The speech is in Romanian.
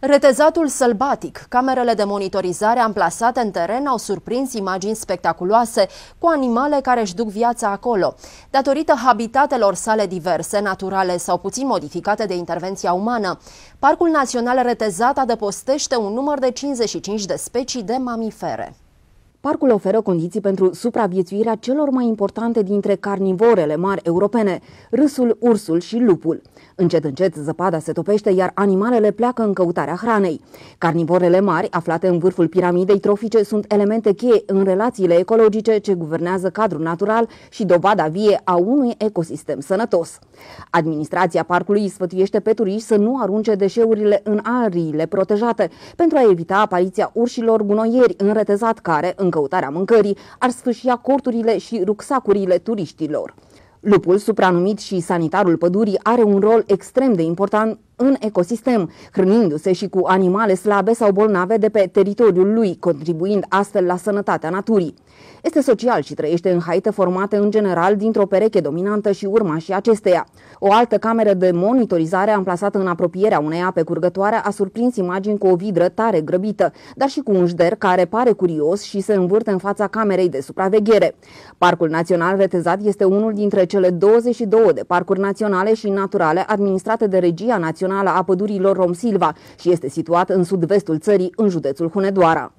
Retezatul sălbatic, camerele de monitorizare amplasate în teren au surprins imagini spectaculoase cu animale care își duc viața acolo. Datorită habitatelor sale diverse, naturale sau puțin modificate de intervenția umană, Parcul Național Retezat adăpostește un număr de 55 de specii de mamifere. Parcul oferă condiții pentru supraviețuirea celor mai importante dintre carnivorele mari europene, râsul, ursul și lupul. Încet, încet, zăpada se topește, iar animalele pleacă în căutarea hranei. Carnivorele mari, aflate în vârful piramidei trofice, sunt elemente cheie în relațiile ecologice ce guvernează cadrul natural și dovada vie a unui ecosistem sănătos. Administrația parcului sfătuiește pe turiști să nu arunce deșeurile în ariile protejate, pentru a evita apariția urșilor gunoieri în retezat care, în în căutarea mâncării ar sfâșia corturile și rucsacurile turiștilor. Lupul, supranumit și sanitarul pădurii, are un rol extrem de important în ecosistem, hrănindu-se și cu animale slabe sau bolnave de pe teritoriul lui, contribuind astfel la sănătatea naturii. Este social și trăiește în haite formate în general dintr-o pereche dominantă și și acesteia. O altă cameră de monitorizare amplasată în apropierea unei ape curgătoare a surprins imagini cu o vidră tare grăbită, dar și cu un jder care pare curios și se învârte în fața camerei de supraveghere. Parcul Național Retezat este unul dintre cele 22 de parcuri naționale și naturale administrate de Regia Națională Națională a Pădurilor Rom Silva și este situat în sud-vestul țării, în județul Hunedoara.